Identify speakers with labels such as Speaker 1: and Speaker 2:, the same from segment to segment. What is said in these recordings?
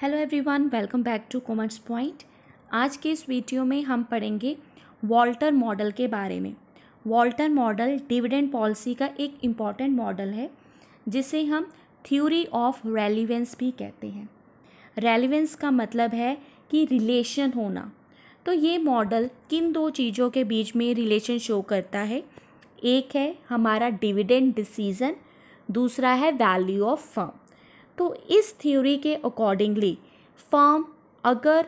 Speaker 1: hello everyone welcome back to commerce point आज के इस वीडियो में हम पढ़ेंगे वॉल्टर मॉडल के बारे में वॉल्टर मॉडल डिविडेंड पॉलिसी का एक इम्पॉर्टेंट मॉडल है जिसे हम थ्योरी ऑफ रेलिवेंस भी कहते हैं रेलिवेंस का मतलब है कि रिलेशन होना तो ये मॉडल किन दो चीज़ों के बीच में रिलेशन शो करता है एक है हमारा डिविडेंड डिसीज़न दूसरा है वैल्यू ऑफ फर्म तो इस थ्योरी के अकॉर्डिंगली फर्म अगर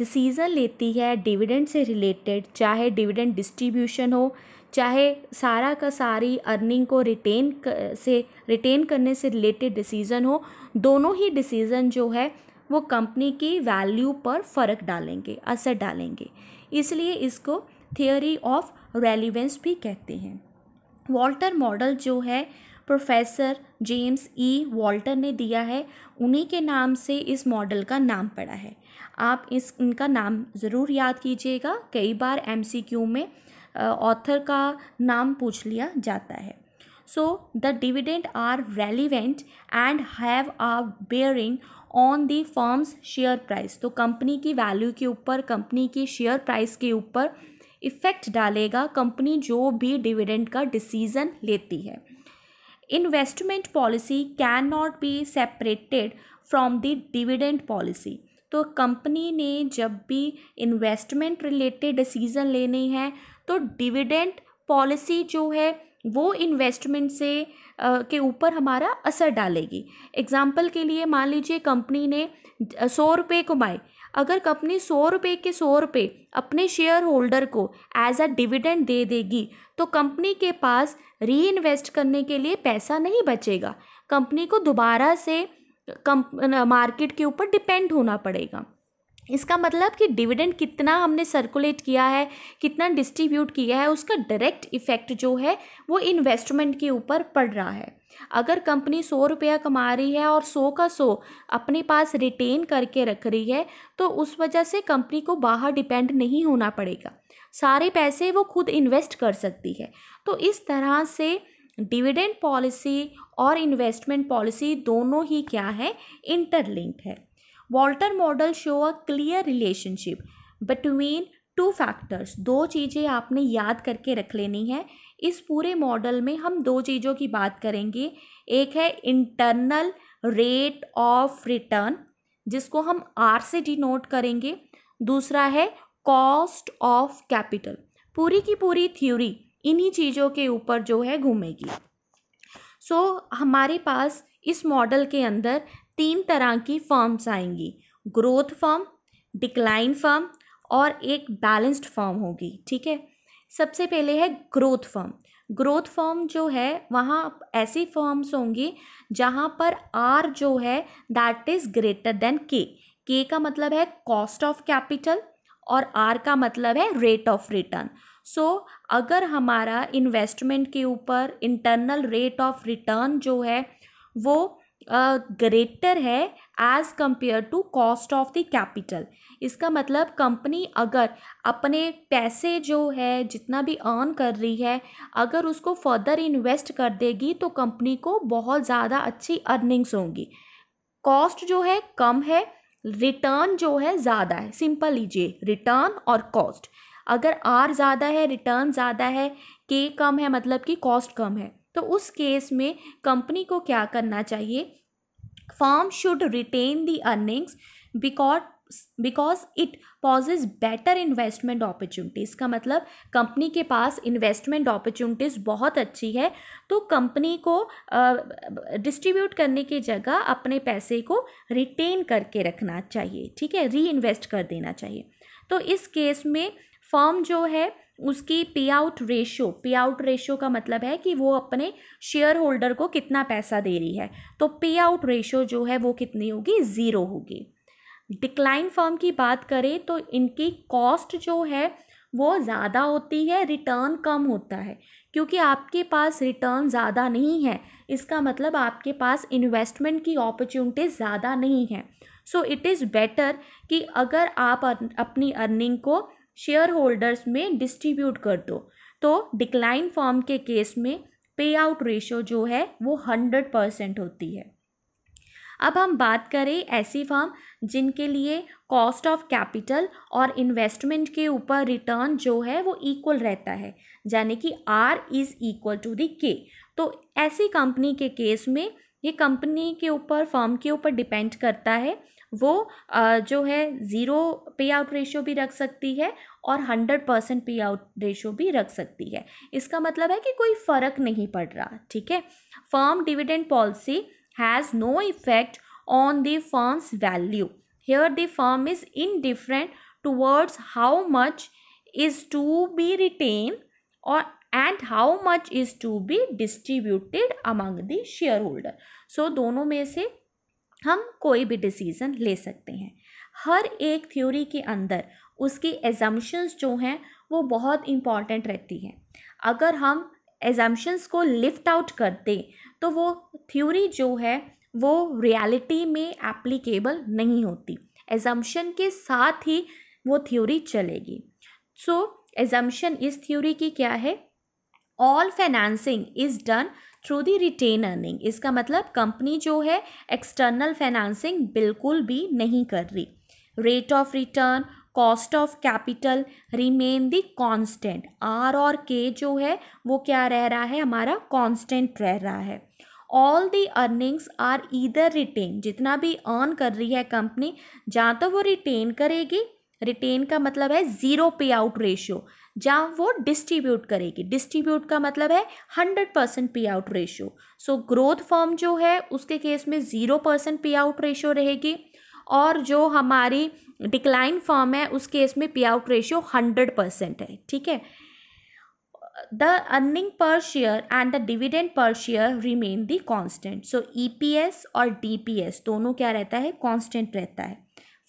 Speaker 1: डिसीज़न लेती है डिविडेंड से रिलेटेड चाहे डिविडेंड डिस्ट्रीब्यूशन हो चाहे सारा का सारी अर्निंग को रिटेन से रिटेन करने से रिलेटेड डिसीज़न हो दोनों ही डिसीज़न जो है वो कंपनी की वैल्यू पर फ़र्क डालेंगे असर डालेंगे इसलिए इसको थियोरी ऑफ रेलिवेंस भी कहते हैं वॉल्टर मॉडल जो है प्रोफेसर जेम्स ई वॉल्टर ने दिया है उन्हीं के नाम से इस मॉडल का नाम पड़ा है आप इस इनका नाम ज़रूर याद कीजिएगा कई बार एम में ऑथर का नाम पूछ लिया जाता है so the dividend are relevant and have a bearing on the firm's share price तो कंपनी की वैल्यू के ऊपर कंपनी की शेयर प्राइस के ऊपर इफ़ेक्ट डालेगा कंपनी जो भी डिविडेंड का डिसीज़न लेती है investment policy can not be separated from the dividend policy तो कंपनी ने जब भी इन्वेस्टमेंट रिलेटेड डिसीज़न लेने हैं तो डिविडेंड पॉलिसी जो है वो इन्वेस्टमेंट से आ, के ऊपर हमारा असर डालेगी एग्जाम्पल के लिए मान लीजिए कंपनी ने सौ रुपये कमाए अगर कंपनी सौ रुपये के सौ रुपये अपने शेयर होल्डर को एज अ डिविडेंड दे देगी तो कंपनी के पास री इन्वेस्ट करने के लिए पैसा नहीं बचेगा कंपनी को दोबारा से कम मार्केट के ऊपर डिपेंड होना पड़ेगा इसका मतलब कि डिविडेंड कितना हमने सर्कुलेट किया है कितना डिस्ट्रीब्यूट किया है उसका डायरेक्ट इफेक्ट जो है वो इन्वेस्टमेंट के ऊपर पड़ रहा है अगर कंपनी सौ रुपया कमा रही है और सौ का सौ अपने पास रिटेन करके रख रही है तो उस वजह से कंपनी को बाहर डिपेंड नहीं होना पड़ेगा सारे पैसे वो खुद इन्वेस्ट कर सकती है तो इस तरह से डिविडेंड पॉलिसी और इन्वेस्टमेंट पॉलिसी दोनों ही क्या है इंटरलिंक्ड है Walter model show a clear relationship between two factors दो चीज़ें आपने याद करके रख लेनी है इस पूरे मॉडल में हम दो चीज़ों की बात करेंगे एक है इंटरनल रेट ऑफ रिटर्न जिसको हम आर से डिनोट करेंगे दूसरा है कॉस्ट ऑफ कैपिटल पूरी की पूरी थ्योरी इन्हीं चीज़ों के ऊपर जो है घूमेगी सो so, हमारे पास इस मॉडल के अंदर तीन तरह की फॉर्म्स आएंगी ग्रोथ फॉर्म डिक्लाइन फॉर्म और एक बैलेंस्ड फॉर्म होगी ठीक है सबसे पहले है ग्रोथ फॉर्म ग्रोथ फॉर्म जो है वहाँ ऐसी फॉर्म्स होंगी जहाँ पर आर जो है दैट इज़ ग्रेटर देन के के का मतलब है कॉस्ट ऑफ कैपिटल और आर का मतलब है रेट ऑफ रिटर्न सो अगर हमारा इन्वेस्टमेंट के ऊपर इंटरनल रेट ऑफ रिटर्न जो है वो ग्रेटर है as compare to cost of the capital इसका मतलब कंपनी अगर अपने पैसे जो है जितना भी अर्न कर रही है अगर उसको फर्दर इन्वेस्ट कर देगी तो कंपनी को बहुत ज़्यादा अच्छी अर्निंग्स होंगी कॉस्ट जो है कम है रिटर्न जो है ज़्यादा है सिंपल लीजिए रिटर्न और कॉस्ट अगर आर ज़्यादा है रिटर्न ज़्यादा है के कम है मतलब कि कॉस्ट कम है तो उस केस में कंपनी को क्या करना चाहिए firm should retain the earnings because because it possesses better investment opportunities का मतलब कंपनी के पास इन्वेस्टमेंट अपॉर्चुनिटीज़ बहुत अच्छी है तो कंपनी को डिस्ट्रीब्यूट करने की जगह अपने पैसे को रिटेन करके रखना चाहिए ठीक है री इन्वेस्ट कर देना चाहिए तो इस केस में फॉर्म जो है उसकी payout ratio payout ratio का मतलब है कि वो अपने शेयर होल्डर को कितना पैसा दे रही है तो पे आउट रेशियो जो है वो कितनी होगी ज़ीरो होगी डिक्लाइन फर्म की बात करें तो इनकी कॉस्ट जो है वो ज़्यादा होती है रिटर्न कम होता है क्योंकि आपके पास रिटर्न ज़्यादा नहीं है इसका मतलब आपके पास इन्वेस्टमेंट की अपॉर्चुनिटीज़ ज़्यादा नहीं है सो इट इज़ बेटर कि अगर आप अपनी अर्निंग को शेयर होल्डर्स में डिस्ट्रीब्यूट कर दो तो डिक्लाइन फॉर्म के केस में पे आउट रेशो जो है वो हंड्रेड परसेंट होती है अब हम बात करें ऐसी फॉर्म जिनके लिए कॉस्ट ऑफ कैपिटल और इन्वेस्टमेंट के ऊपर रिटर्न जो है वो इक्वल रहता है यानी कि R is equal to the K तो ऐसी कंपनी के केस में ये कंपनी के ऊपर फॉर्म के ऊपर डिपेंड करता है वो जो है ज़ीरो पे आउट रेशियो भी रख सकती है और hundred percent payout ratio भी रख सकती है इसका मतलब है कि कोई फ़र्क नहीं पड़ रहा ठीक है firm dividend policy has no effect on the firm's value here the firm is indifferent towards how much is to be retain और and how much is to be distributed among the shareholder so दोनों में से हम कोई भी decision ले सकते हैं हर एक थ्योरी के अंदर उसकी एजम्पन्स जो हैं वो बहुत इम्पॉर्टेंट रहती हैं अगर हम एजम्पन्स को लिफ्ट आउट कर दें तो वो थ्योरी जो है वो रियलिटी में एप्लीकेबल नहीं होती एजम्पन के साथ ही वो थ्योरी चलेगी सो so, एजम्पन इस थ्योरी की क्या है all financing is done through the retain earning इसका मतलब कंपनी जो है एक्सटर्नल फाइनेंसिंग बिल्कुल भी नहीं कर रही rate of return cost of capital remain the constant R और के जो है वो क्या रह रहा है हमारा कांस्टेंट रह रहा है all the earnings are either retain जितना भी अर्न कर रही है कंपनी जहाँ तो वो रिटेन करेगी रिटेन का मतलब है ज़ीरो पे आउट रेशियो जहाँ वो डिस्ट्रीब्यूट करेगी डिस्ट्रीब्यूट का मतलब है hundred percent payout ratio so growth firm जो है उसके केस में zero percent payout ratio रहेगी और जो हमारी डिक्लाइन फॉर्म है उस केस में पे आउट रेशियो हंड्रेड परसेंट है ठीक है the earning per share and the dividend per share remain the constant so E P S और डी पी एस दोनों क्या रहता है कॉन्स्टेंट रहता है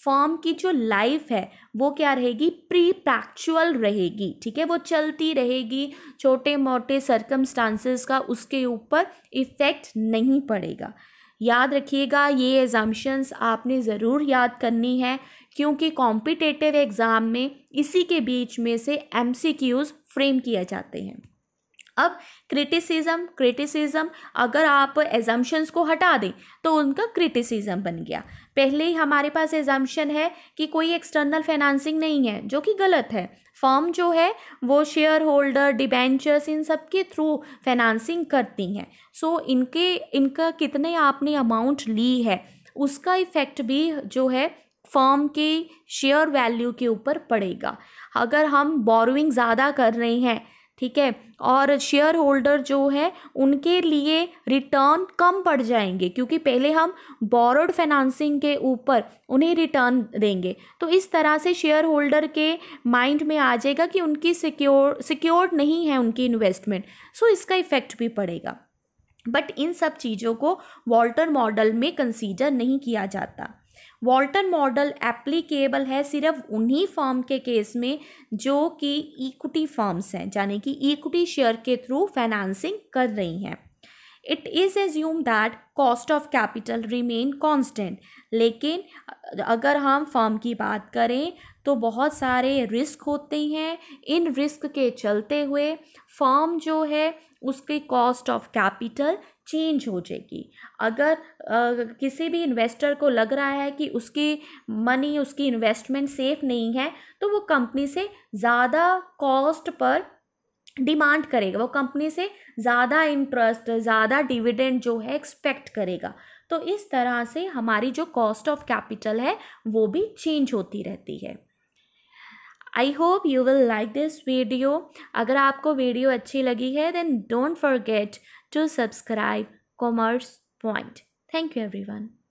Speaker 1: फॉर्म की जो लाइफ है वो क्या रहेगी प्री प्रैक्चुअल रहेगी ठीक है वो चलती रहेगी छोटे मोटे सर्कमस्टांसेस का उसके ऊपर इफ़ेक्ट नहीं पड़ेगा याद रखिएगा ये एग्ज़ाम्शंस आपने ज़रूर याद करनी है क्योंकि कॉम्पिटेटिव एग्ज़ाम में इसी के बीच में से एम फ्रेम किए जाते हैं अब क्रिटिसिज्म क्रिटिसिज्म अगर आप एजम्पन्स को हटा दें तो उनका क्रिटिसिज्म बन गया पहले ही हमारे पास एजम्पन है कि कोई एक्सटर्नल फाइनेंसिंग नहीं है जो कि गलत है फॉर्म जो है वो शेयर होल्डर डिबेंचर्स इन सब के थ्रू फाइनेंसिंग करती हैं सो so, इनके इनका कितने आपने अमाउंट ली है उसका इफ़ेक्ट भी जो है फॉर्म के शेयर वैल्यू के ऊपर पड़ेगा अगर हम बोरोइंग ज़्यादा कर रहे हैं ठीक है और शेयर होल्डर जो है उनके लिए रिटर्न कम पड़ जाएंगे क्योंकि पहले हम बोरोड फाइनेंसिंग के ऊपर उन्हें रिटर्न देंगे तो इस तरह से शेयर होल्डर के माइंड में आ जाएगा कि उनकी सिक्योर सिक्योर्ड नहीं है उनकी इन्वेस्टमेंट सो इसका इफेक्ट भी पड़ेगा बट इन सब चीज़ों को वॉल्टर मॉडल में कंसीडर नहीं किया जाता वॉल्टर मॉडल एप्लीकेबल है सिर्फ उन्हीं फॉर्म के केस में जो कि इक्विटी फॉर्म्स हैं यानी कि इक्विटी शेयर के थ्रू फाइनेंसिंग कर रही हैं it is assume that cost of capital remain constant लेकिन अगर हम फर्म की बात करें तो बहुत सारे रिस्क होते हैं इन रिस्क के चलते हुए फर्म जो है उसके कॉस्ट ऑफ कैपिटल चेंज हो जाएगी अगर आ, किसी भी इन्वेस्टर को लग रहा है कि उसकी मनी उसकी इन्वेस्टमेंट सेफ नहीं है तो वो कंपनी से ज़्यादा कॉस्ट पर डिमांड करेगा वो कंपनी से ज़्यादा इंटरेस्ट ज़्यादा डिविडेंड जो है एक्सपेक्ट करेगा तो इस तरह से हमारी जो कॉस्ट ऑफ कैपिटल है वो भी चेंज होती रहती है I hope you will like this video अगर आपको वीडियो अच्छी लगी है then don't forget to subscribe commerce point thank you every